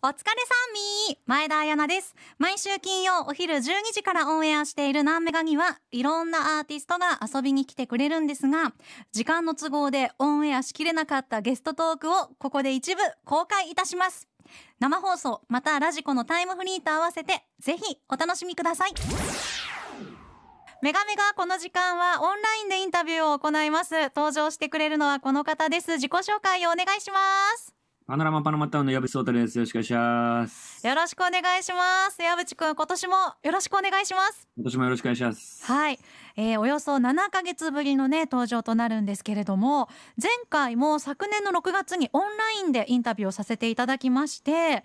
お疲れさんみー前田彩奈です。毎週金曜お昼12時からオンエアしているナンメガには、いろんなアーティストが遊びに来てくれるんですが、時間の都合でオンエアしきれなかったゲストトークをここで一部公開いたします。生放送、またラジコのタイムフリーと合わせて、ぜひお楽しみください。メガメガこの時間はオンラインでインタビューを行います。登場してくれるのはこの方です。自己紹介をお願いします。パノラマパノマタウンの矢渕聡太です。よろしくお願いします。よろしくお願いします。矢渕くん、今年もよろしくお願いします。今年もよろしくお願いします。はい。えー、およそ7ヶ月ぶりのね、登場となるんですけれども、前回も昨年の6月にオンラインでインタビューをさせていただきまして、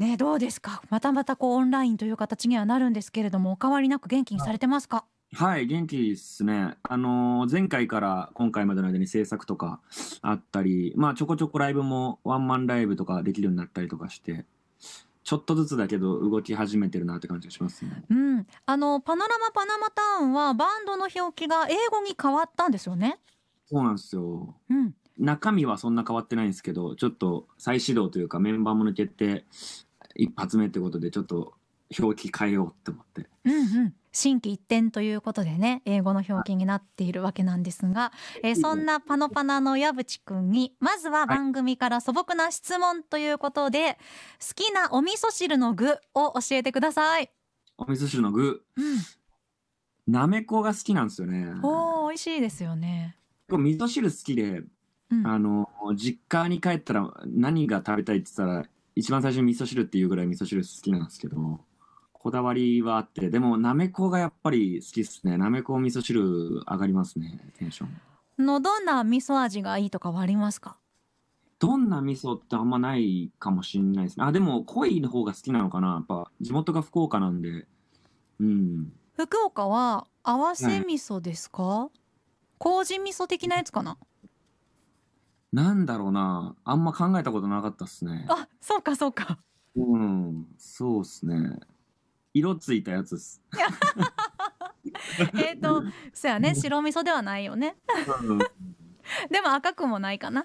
ね、どうですかまたまたこうオンラインという形にはなるんですけれども、お変わりなく元気にされてますかはい、元気ですね。あのー、前回から今回までの間に制作とかあったり、まあちょこちょこライブもワンマンライブとかできるようになったりとかして、ちょっとずつだけど動き始めてるなって感じがしますね。うん。あの、パノラマパナマタウンはバンドの表記が英語に変わったんですよね。そうなんですよ。うん。中身はそんな変わってないんですけど、ちょっと再始動というかメンバーも抜けて、一発目ってことでちょっと表記変えようって思って。うんうん。新規一点ということでね英語の表記になっているわけなんですが、えー、そんなパノパナの矢渕くんにまずは番組から素朴な質問ということで、はい、好きなお味噌汁の具を教えてください。お味噌汁の具、うん、なめこが好きなんですよね。おお美味しいですよね。味噌汁好きで、うん、あの実家に帰ったら何が食べたいって言ったら一番最初に味噌汁っていうぐらい味噌汁好きなんですけど。こだわりはあって、でも、なめこがやっぱり好きっすね。なめこ味噌汁上がりますね、テンション。のどんな味噌味がいいとかはありますかどんな味噌ってあんまないかもしれないですね。あ、でも、濃いの方が好きなのかな。やっぱ、地元が福岡なんで。うん。福岡は、合わせ味噌ですか、はい、麹味噌的なやつかななんだろうな。あんま考えたことなかったっすね。あ、そうかそうか。うん、そうっすね。色ついたやつです。えっと、そうやね、白味噌ではないよね。でも赤くもないかな。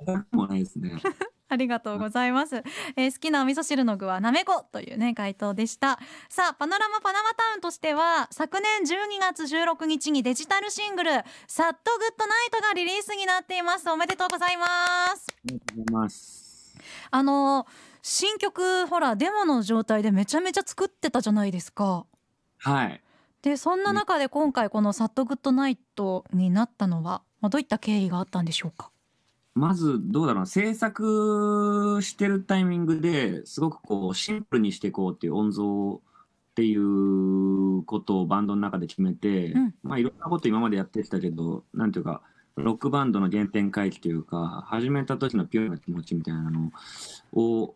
赤くもないですね。ありがとうございます。えー、好きなお味噌汁の具はなめこというね、回答でした。さあ、パノラマパナマタウンとしては、昨年12月16日にデジタルシングル、サッとグッドナイトがリリースになっています。おめでとうございます。ありがとうございます。あのー新曲ほらデモの状態でめちゃめちゃ作ってたじゃないですか。はいでそんな中で今回この「サットグッドナイトになったのは、まあ、どういった経緯があったんでしょうかまずどうだろう制作してるタイミングですごくこうシンプルにしていこうっていう音像っていうことをバンドの中で決めて、うん、まあいろんなこと今までやってきたけど何ていうかロックバンドの原点回帰というか始めた時のピュアな気持ちみたいなのを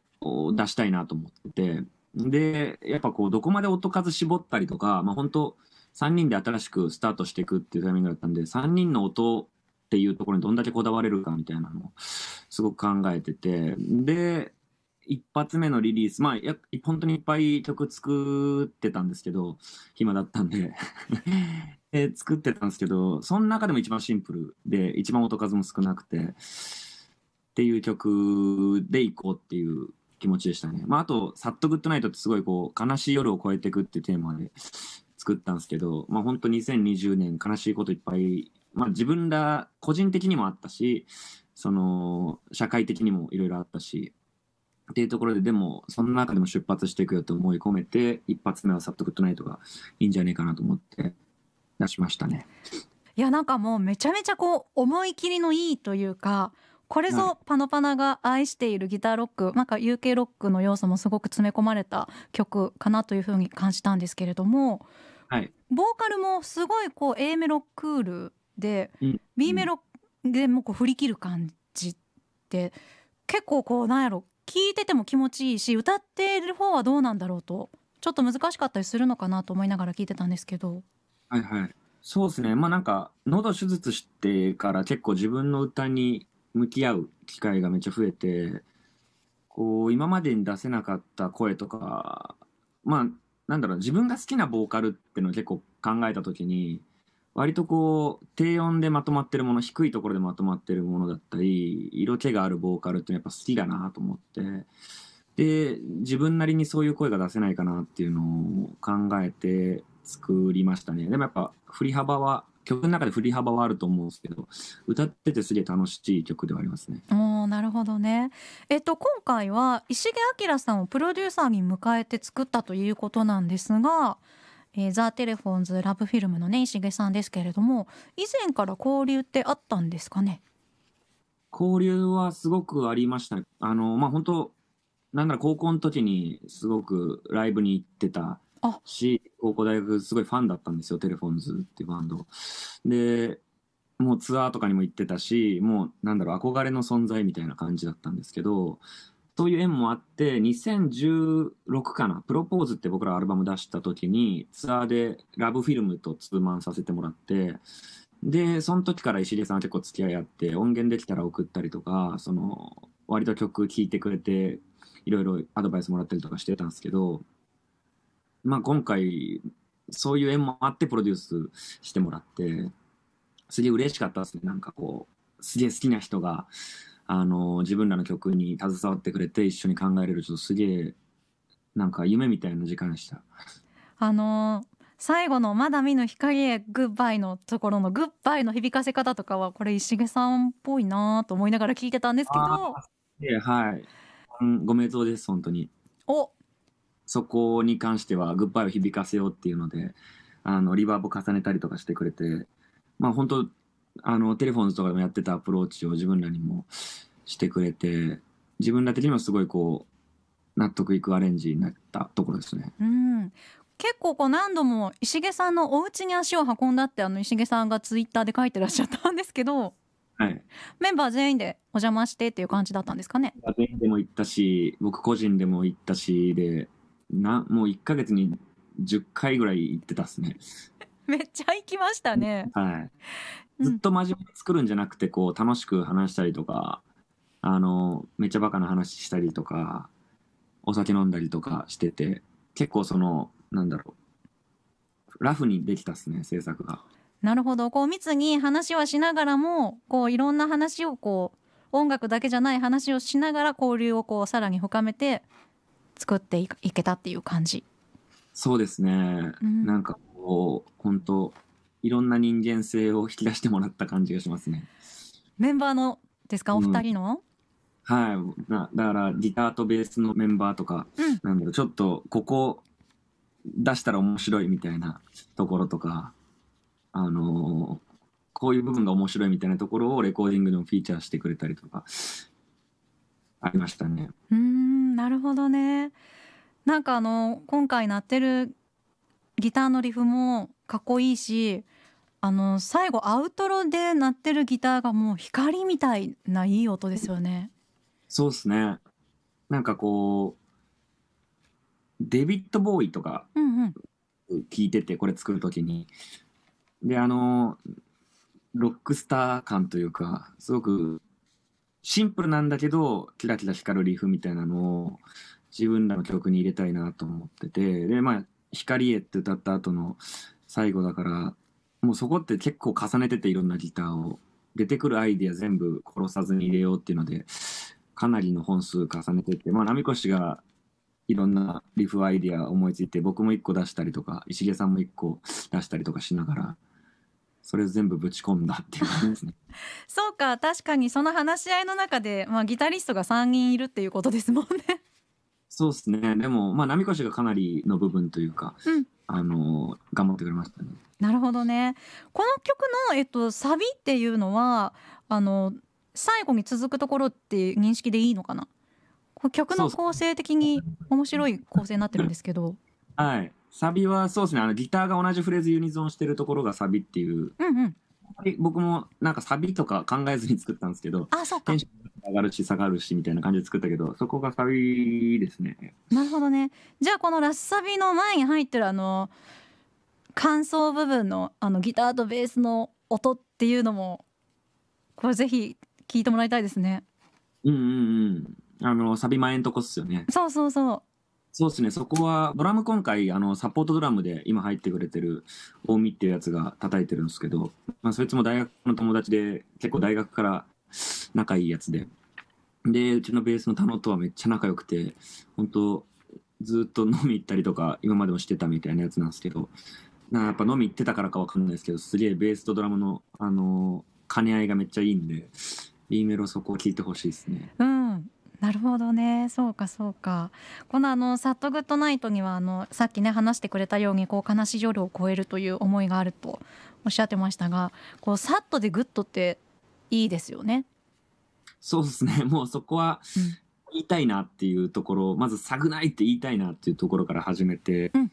出したいなと思ってて、で、やっぱこう、どこまで音数絞ったりとか、まあ本当3人で新しくスタートしていくっていうタイミングだったんで、3人の音っていうところにどんだけこだわれるかみたいなのすごく考えてて、で、一発目のリリース、まあ、や本当にいっぱい曲作ってたんですけど、暇だったんで で、作ってたんですけど、その中でも一番シンプルで、一番音数も少なくて、っていう曲でいこうっていう気持ちでしたね。まあ、あと、サッとグッドナイトってすごいこう、悲しい夜を超えていくってテーマで作ったんですけど、まあ、本当2020年悲しいこといっぱい、まあ、自分ら個人的にもあったし、その、社会的にもいろいろあったし、っていうところで、でも、その中でも出発していくよと思い込めて、一発目はサッとグッドナイトがいいんじゃねえかなと思って出しましたね。いや、なんかもうめちゃめちゃこう、思い切りのいいというか、これぞパノパナが愛しているギターロックなんか UK ロックの要素もすごく詰め込まれた曲かなというふうに感じたんですけれども、はい、ボーカルもすごいこう A メロクールで、うん、B メロでもこう振り切る感じって結構こうなんやろ聴いてても気持ちいいし歌ってる方はどうなんだろうとちょっと難しかったりするのかなと思いながら聞いてたんですけど。はいはいそうですね。まあなんか、喉手術してから結構自分の歌に向き合う機会がめっちゃ増えて、こう、今までに出せなかった声とか、まあ、なんだろう、自分が好きなボーカルっていうのを結構考えた時に、割とこう、低音でまとまってるもの、低いところでまとまってるものだったり、色気があるボーカルってやっぱ好きだなと思って、で、自分なりにそういう声が出せないかなっていうのを考えて作りましたね。でもやっぱ振り幅は曲の中で振り幅はあると思うんですけど歌っててすげえ楽しい曲ではありますね。おなるほどね、えっと、今回は石毛明さんをプロデューサーに迎えて作ったということなんですが。えー、ザ・テレフォンズラブフィルムのね石毛さんですけれども以前から交流ってあったんですかね交流はすごくありました、あのまあ本当なんなら高校の時にすごくライブに行ってたあし、高校大学すごいファンだったんですよ、テレフォンズっていうバンド。で、もうツアーとかにも行ってたし、もうなんだろう、憧れの存在みたいな感じだったんですけど、そういう縁もあって、2016かな、プロポーズって僕らアルバム出した時に、ツアーでラブフィルムとツーマンさせてもらって、で、その時から石出さんは結構付き合いあって、音源できたら送ったりとか、その、割と曲聴いてくれて、いろいろアドバイスもらったりとかしてたんですけど、まあ、今回、そういう縁もあってプロデュースしてもらって、すげえ嬉しかったですね。なんかこう、すげえ好きな人が、あの、自分らの曲に携わってくれて一緒に考えれる、ちょっとすげえ、なんか夢みたいな時間でした。あのー、最後の「まだ見ぬ光へグッバイ」のところのグッバイの響かせ方とかはこれ石毛さんっぽいなと思いながら聞いてたんですけど。はい、うん、ご名答です本当に。おそこに関してはグッバイを響かせようっていうので、あの、リバーブを重ねたりとかしてくれて、まあ本当あの、テレフォンズとかでもやってたアプローチを自分らにもしてくれて、自分ら的にもすごいこう、納得いくアレンジになったところですね。うん。結構こう何度も石毛さんのお家に足を運んだってあの石毛さんがツイッターで書いてらっしゃったんですけど、はい、メンバー全員でお邪魔してっていう感じだったんですかね全員でも行ったし僕個人でも行ったしでな、もう1か月に10回ぐらい行ってたっすね。めっちゃ行きましたね。はい。ずっと真面目に作るんじゃなくて、こう、楽しく話したりとか、あの、めっちゃバカな話したりとか、お酒飲んだりとかしてて、結構その、なんだろう、ラフにできたっすね、制作が。なるほど。こう、密に話はしながらも、こう、いろんな話をこう、音楽だけじゃない話をしながら交流をこう、さらに深めて、作っていけたっていう感じそうですね、うん、なんかこう本当いろんな人間性を引き出してもらった感じがしますねメンバーのですかお二人の、うん、はいなだからギターとベースのメンバーとか、うん、なんだろうちょっとここ出したら面白いみたいなところとかあのーこういう部分が面白いみたいなところをレコーディングでもフィーチャーしてくれたりとかありましたね。うんなるほどね。なんかあの今回鳴ってるギターのリフもかっこいいしあの最後アウトロで鳴ってるギターがもう光みたいないい音ですよね。そうですね。なんかこうデビッド・ボーイとか聞いてて、これ作るときに。であのロックスター感というかすごくシンプルなんだけど、キラキラ光るリフみたいなのを自分らの曲に入れたいなと思ってて、で、まあ、光へって歌った後の最後だから、もうそこって結構重ねてていろんなギターを、出てくるアイディア全部殺さずに入れようっていうので、かなりの本数重ねてて、まあ、波越がいろんなリフアイディア思いついて、僕も1個出したりとか、石毛さんも1個出したりとかしながら、それ全部ぶち込んだっていう感じですね そうか確かにその話し合いの中で、まあ、ギタリストが3人いるっていうことですもんねそうですねでもまあ波越がかなりの部分というか、うん、あの頑張ってくれましたね。なるほどねこの曲の、えっと、サビっていうのはあの最後に続くところって認識でいいのかなこ曲の構成的に面白い構成になってるんですけど。はいサビはそうですね、あのギターが同じフレーズユニゾンしてるところがサビっていう。うんうん。僕もなんかサビとか考えずに作ったんですけど、あ、そうか。テンション上がるし下がるしみたいな感じで作ったけど、そこがサビですね。なるほどね。じゃあこのラスサビの前に入ってるあの感想部分のあのギターとベースの音っていうのもこれぜひ聞いてもらいたいですね。うんうんうん。あのサビ前んとこっすよね。そうそうそう。そうですね、そこは、ドラム今回、あの、サポートドラムで今入ってくれてる、大見っていうやつが叩いてるんですけど、まあ、そいつも大学の友達で、結構大学から仲いいやつで、で、うちのベースの田野とはめっちゃ仲良くて、本当ずっと飲み行ったりとか、今までもしてたみたいなやつなんですけど、なやっぱ飲み行ってたからかわかんないですけど、すげえベースとドラムの、あのー、兼ね合いがめっちゃいいんで、い？メロそこを聞いてほしいですね。うん。なるほどねそうかそうかこのあの「サットグッドナイト」にはあのさっきね話してくれたようにこう悲しい夜を超えるという思いがあるとおっしゃってましたがこうサットでグッドっていいですよね。そうですね もうそこは、言いたいなっていうところ、うん、まず「サグナイ」って言いたいなっていうところから始めて、うん、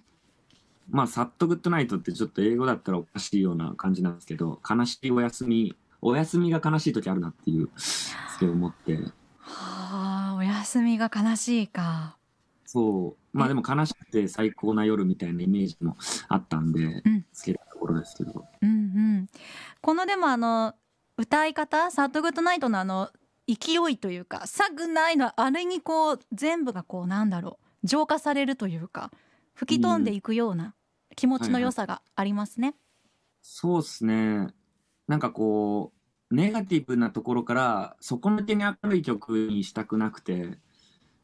まあ「サットグッドナイト」ってちょっと英語だったらおかしいような感じなんですけど悲しいお休みお休みが悲しい時あるなっていうそれを思って休みが悲しいか。そう。まあでも悲しくて最高な夜みたいなイメージもあったんで、好きなところですけど。うんうん。このでもあの、歌い方、サッドグッドナイトのあの、勢いというか、サグナイのあれにこう、全部がこうなんだろう、浄化されるというか、吹き飛んでいくような気持ちの良さがありますね。うんはいはい、そうですね。なんかこう、ネガティブなところから底抜けに明るい曲にしたくなくて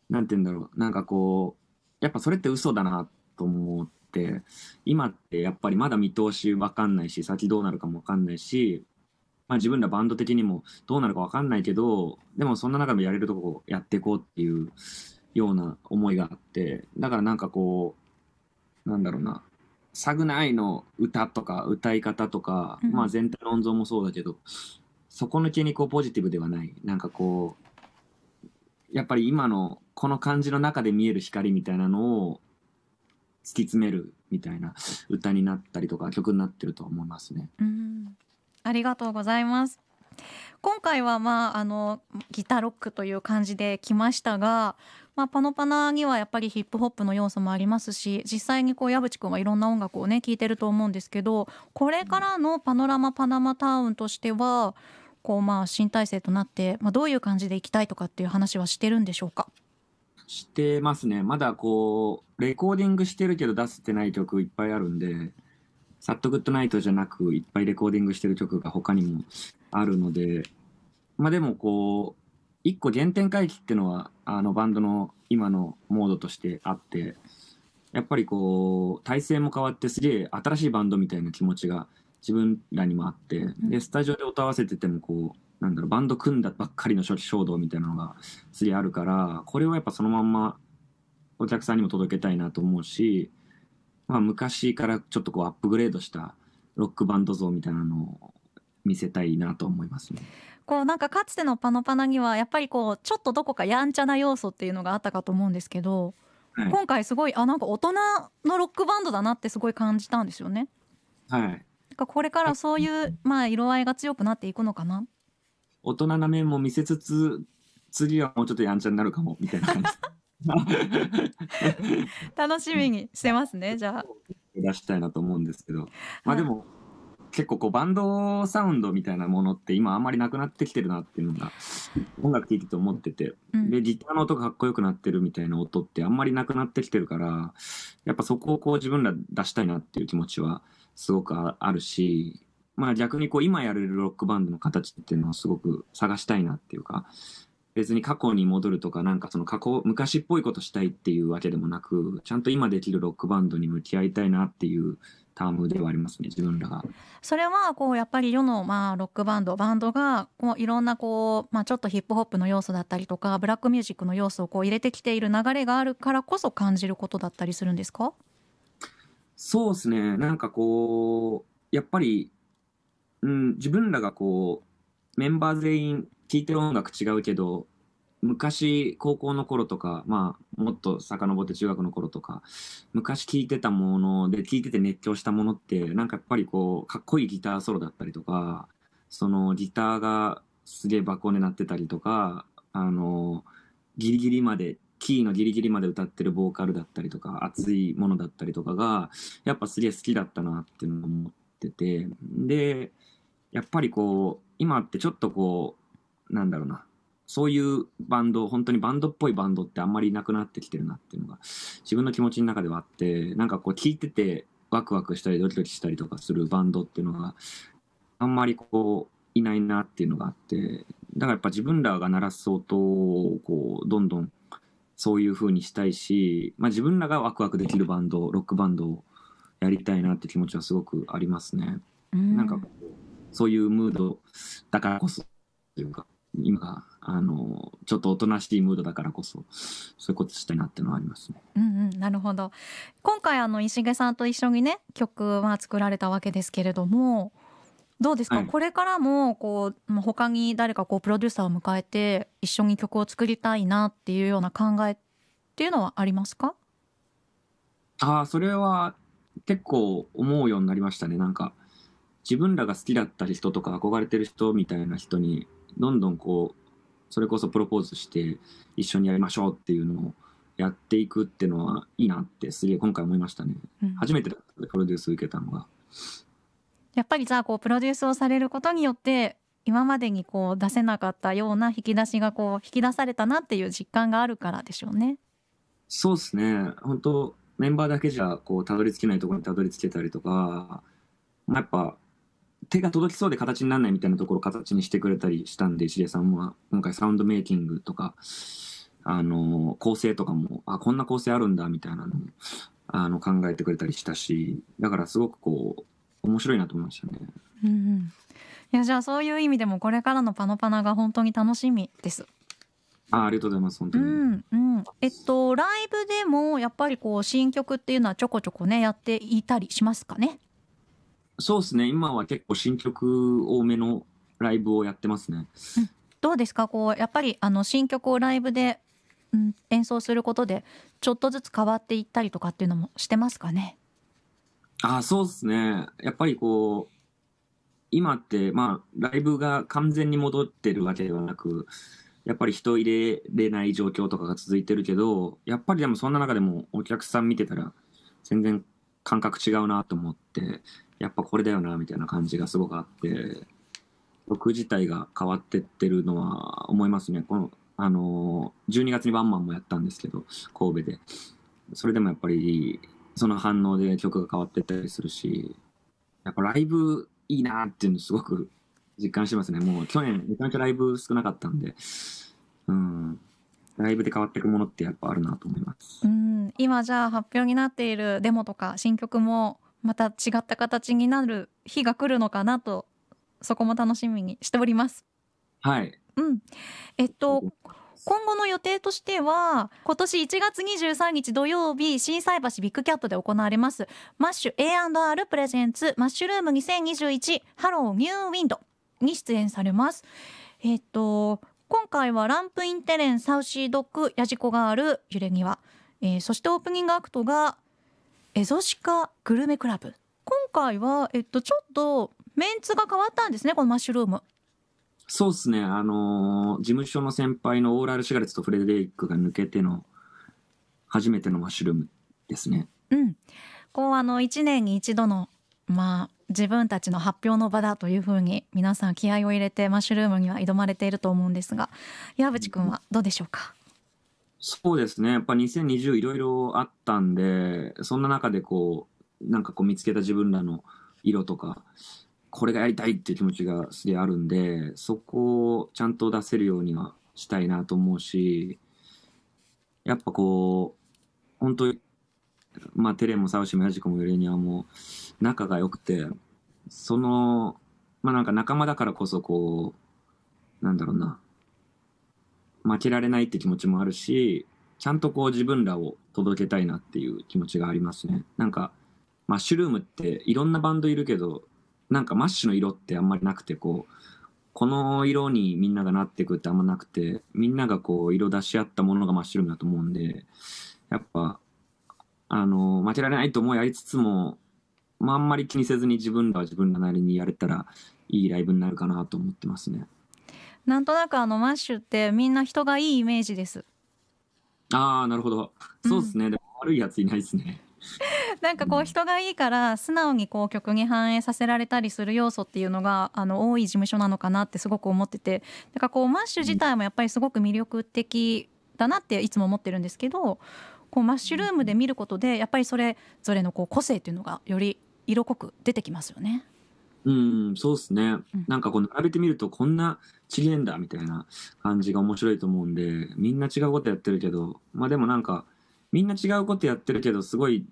何て言うんだろうなんかこうやっぱそれって嘘だなと思って今ってやっぱりまだ見通し分かんないし先どうなるかも分かんないし、まあ、自分らバンド的にもどうなるか分かんないけどでもそんな中でもやれるとこやっていこうっていうような思いがあってだからなんかこうなんだろうな「サグナイ」の歌とか歌い方とか、うん、まあ全体の音像もそうだけど底抜けにこうポジティブではないなんかこうやっぱり今のこの感じの中で見える光みたいなのを突き詰めるみたいな歌になったりとか曲になってると思いますね。うんありがとうございます今回は、まあ、あのギターロックという感じで来ましたが、まあ、パノパナにはやっぱりヒップホップの要素もありますし実際にこう矢渕君はいろんな音楽をね聴いてると思うんですけどこれからのパノラマパナマタウンとしてはこうまあ新体制となって、まあ、どういう感じでいきたいとかっていう話はしてるんでしょうかしてますねまだこうレコーディングしてるけど出せてない曲いっぱいあるんで「サットグッドナイト」じゃなくいっぱいレコーディングしてる曲が他にもあるのでまあでもこう一個原点回帰っていうのはあのバンドの今のモードとしてあってやっぱりこう体制も変わってすげえ新しいバンドみたいな気持ちが自分らにもあって、で、スタジオで音合わせてても、こう、なんだろう、バンド組んだばっかりの衝動みたいなのがすりあるから、これはやっぱそのまんまお客さんにも届けたいなと思うし、まあ、昔からちょっとこうアップグレードしたロックバンド像みたいなのを見せたいなと思いますね。こうなんかかつてのパナパナにはやっぱりこうちょっとどこかやんちゃな要素っていうのがあったかと思うんですけど、はい、今回すごいあなんか大人のロックバンドだなってすごい感じたんですよね。はい、なかこれからそういう、まあ、色合いが強くなっていくのかな大人な面も見せつつ次はもうちょっとやんちゃになるかもみたいな感じ 楽しみにしてますねじゃあ出したいなと思うんですけどまあでも、はい、結構こうバンドサウンドみたいなものって今あんまりなくなってきてるなっていうのが音楽聴いてて思ってて、うん、でギターの音がかっこよくなってるみたいな音ってあんまりなくなってきてるからやっぱそこをこう自分ら出したいなっていう気持ちはすごくあるし、まあ逆にこう今やれるロックバンドの形っていうのをすごく探したいなっていうか、別に過去に戻るとかなんかその過去、昔っぽいことしたいっていうわけでもなく、ちゃんと今できるロックバンドに向き合いたいなっていうタームではありますね、自分らが。それはこうやっぱり世のまあロックバンド、バンドがこういろんなこう、まあちょっとヒップホップの要素だったりとか、ブラックミュージックの要素をこう入れてきている流れがあるからこそ感じることだったりするんですかそうですね。なんかこう、やっぱり、うん、自分らがこう、メンバー全員聴いてる音楽違うけど、昔、高校の頃とか、まあ、もっと遡って中学の頃とか、昔聴いてたもので、聴いてて熱狂したものって、なんかやっぱりこう、かっこいいギターソロだったりとか、そのギターがすげえ箱音なってたりとか、あの、ギリギリまでキーのギリギリまで歌ってるボーカルだったりとか熱いものだったりとかがやっぱすげえ好きだったなっていうのを思っててでやっぱりこう今ってちょっとこうなんだろうなそういうバンド本当にバンドっぽいバンドってあんまりなくなってきてるなっていうのが自分の気持ちの中ではあってなんかこう聴いててワクワクしたりドキドキしたりとかするバンドっていうのがあんまりこういないなっていうのがあってだからやっぱ自分らが鳴らす音をこうどんどんそういう風にしたいし、まあ、自分らがワクワクできるバンドロックバンドをやりたいなって気持ちはすごくありますね。うん、なんかそういうムードだからこそというか今があのちょっとおとなしいムードだからこそそういうことしたいなっていうのはありますね。うんうん、なるほど今回あの石毛さんと一緒にね曲は作られたわけですけれどもどうですか、これからもこう他に誰かこうプロデューサーを迎えて一緒に曲を作りたいなっていうような考えっていうのはありますかあそれは結構思うようになりましたねなんか自分らが好きだったり人とか憧れてる人みたいな人にどんどんこうそれこそプロポーズして一緒にやりましょうっていうのをやっていくっていうのはいいなってすげえ今回思いましたね、うん、初めてプロデュース受けたのがやっぱりじゃあこうプロデュースをされることによって今までにこう出せなかったような引き出しがこう引き出されたなっていう実感があるからでしょうね。そうですね本当メンバーだけじゃこうたどり着けないところにたどり着けたりとか、まあ、やっぱ手が届きそうで形にならないみたいなところを形にしてくれたりしたんで石出さんは今回サウンドメイキングとかあの構成とかもあこんな構成あるんだみたいなのもあの考えてくれたりしたしだからすごくこう面白いなと思いましたね。うん、いやじゃあそういう意味でもこれからのパノパナが本当に楽しみです。あありがとうございます本当に、うんうん、えっとライブでもやっぱりこう新曲っていうのはちょこちょこねやっていたりしますかねそうですね今は結構新曲多めのライブをやってますね、うん、どうですかこうやっぱりあの新曲をライブで、うん、演奏することでちょっとずつ変わっていったりとかっていうのもしてますかねあそうですね。やっぱりこう、今って、まあ、ライブが完全に戻ってるわけではなく、やっぱり人入れれない状況とかが続いてるけど、やっぱりでもそんな中でもお客さん見てたら、全然感覚違うなと思って、やっぱこれだよな、みたいな感じがすごくあって、僕自体が変わってってるのは思いますね。この、あの12月にワンマンもやったんですけど、神戸で。それでもやっぱり、その反応で曲が変わってったりするし、やっぱライブいいなっていうのすごく実感しますね。もう去年めちゃめちゃライブ少なかったんで、うん、ライブで変わっていくものってやっぱあるなと思います。うん、今じゃあ発表になっているデモとか新曲もまた違った形になる日が来るのかなと、そこも楽しみにしております。はい。うん。えっと、今後の予定としては今年1月23日土曜日心斎橋ビッグキャットで行われますマッシュ A&R プレゼンツマッシュルーム2021ハローニューウィンドに出演されますえっ、と今回はランプインテレンサウシードックヤジコがある揺れ際、えー、そしてオープニングアクトがエゾシカグルメクラブ今回は、えっと、ちょっとメンツが変わったんですねこのマッシュルームそうですね、あのー、事務所の先輩のオーラルシガレットとフレデリックが抜けての初めてのマッシュルームですね。うん、こうあの1年に一度の、まあ、自分たちの発表の場だというふうに皆さん気合を入れてマッシュルームには挑まれていると思うんですが矢渕君はどうでしょうか、うん、そうですねやっぱ2020いろいろあったんでそんな中でこうなんかこう見つけた自分らの色とかこれがやりたいっていう気持ちがすげえあるんで、そこをちゃんと出せるようにはしたいなと思うし、やっぱこう、本当に、まあ、テレもサウシもヤジコもユレニアも仲が良くて、その、まあなんか仲間だからこそこう、なんだろうな、負けられないって気持ちもあるし、ちゃんとこう自分らを届けたいなっていう気持ちがありますね。なんか、マッシュルームっていろんなバンドいるけど、なんかマッシュの色ってあんまりなくてこうこの色にみんながなっていくってあんまなくてみんながこう色出し合ったものが真っ白だと思うんでやっぱあの負けられないと思いありつつも、まあ、あんまり気にせずに自分らは自分らなりにやれたらいいライブになるかなと思ってますね。なんとなくあのマッシュってみんな人がいいイメージです。ああなるほどそうですね、うん、でも悪いやついないですね。なんかこう人がいいから素直にこう曲に反映させられたりする要素っていうのがあの多い事務所なのかなってすごく思っててだからこうマッシュ自体もやっぱりすごく魅力的だなっていつも思ってるんですけどこうマッシュルームで見ることでやっぱりそれぞれのこう個性っていうのがより色濃く出てきますよね。うん、そうですね。なんかこう並べてみるとこんな違えんだみたいな感じが面白いと思うんで、みんな違うことやってるけど、まあでもなんかみんな違うことやってるけど、すごい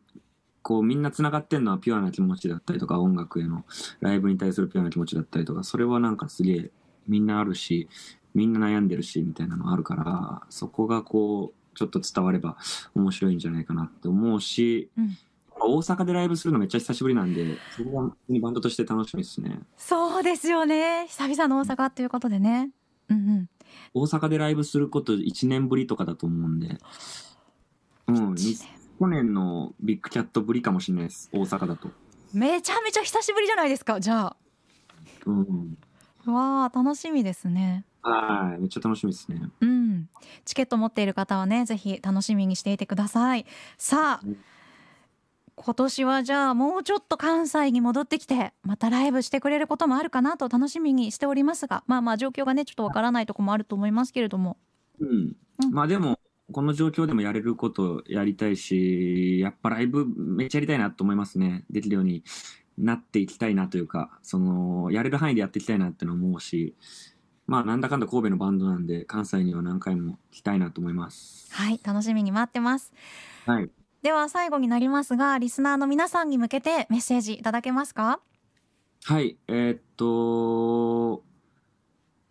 こうみんな繋がってんのはピュアな気持ちだったりとか音楽へのライブに対するピュアな気持ちだったりとかそれはなんかすげえみんなあるしみんな悩んでるしみたいなのあるからそこがこうちょっと伝われば面白いんじゃないかなって思うし、うん、大阪でライブするのめっちゃ久しぶりなんでそこがバンドとして楽しみですねそうですよね久々の大阪ということでね、うんうん、大阪でライブすること1年ぶりとかだと思うんでうん、去年のビッグキャットぶりかもしれないです大阪だとめちゃめちゃ久しぶりじゃないですかじゃあうんわあ楽しみですねはいめっちゃ楽しみですねうんチケット持っている方はねぜひ楽しみにしていてくださいさあ、今年はじゃあもうちょっと関西に戻ってきてまたライブしてくれることもあるかなと楽しみにしておりますがまあまあ状況がねちょっとわからないところもあると思いますけれども、うん、うん、まあでもこの状況でもやれることをやりたいし、やっぱライブめっちゃやりたいなと思いますね。できるようになっていきたいなというか、その、やれる範囲でやっていきたいなっての思うし、まあ、なんだかんだ神戸のバンドなんで、関西には何回も来たいなと思います。はい、楽しみに待ってます。はい。では、最後になりますが、リスナーの皆さんに向けてメッセージいただけますかはい、えー、っと、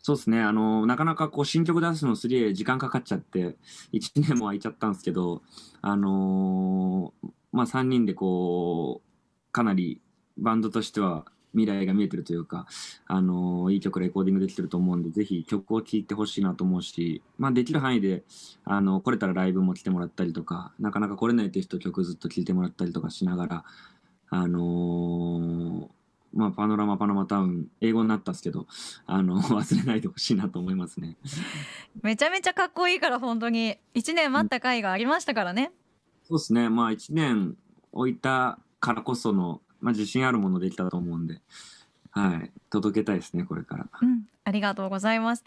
そうですね。あの、なかなかこう新曲出すのすげえ時間かかっちゃって、1年も空いちゃったんですけど、あのーまあ3人でこう、かなりバンドとしては未来が見えてるというか、あのーいい曲レコーディングできてると思うんで、ぜひ曲を聴いてほしいなと思うし、まあできる範囲で、あの来れたらライブも来てもらったりとか、なかなか来れないって人曲ずっと聴いてもらったりとかしながら、あのーまあ、パノラマパノマタウン英語になったんですけどあの 忘れないでほしいなと思いますねめちゃめちゃかっこいいから本当に1年待った回がありましたからね、そうですねまあ1年置いたからこその、まあ、自信あるものできたと思うんではい、届けたいですねこれから、うん、ありがとうございます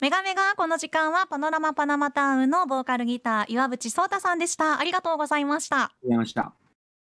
メガメガこの時間はパノラマパナマタウンのボーカルギター岩渕壮太さんでしたありがとうございましたありがとうございました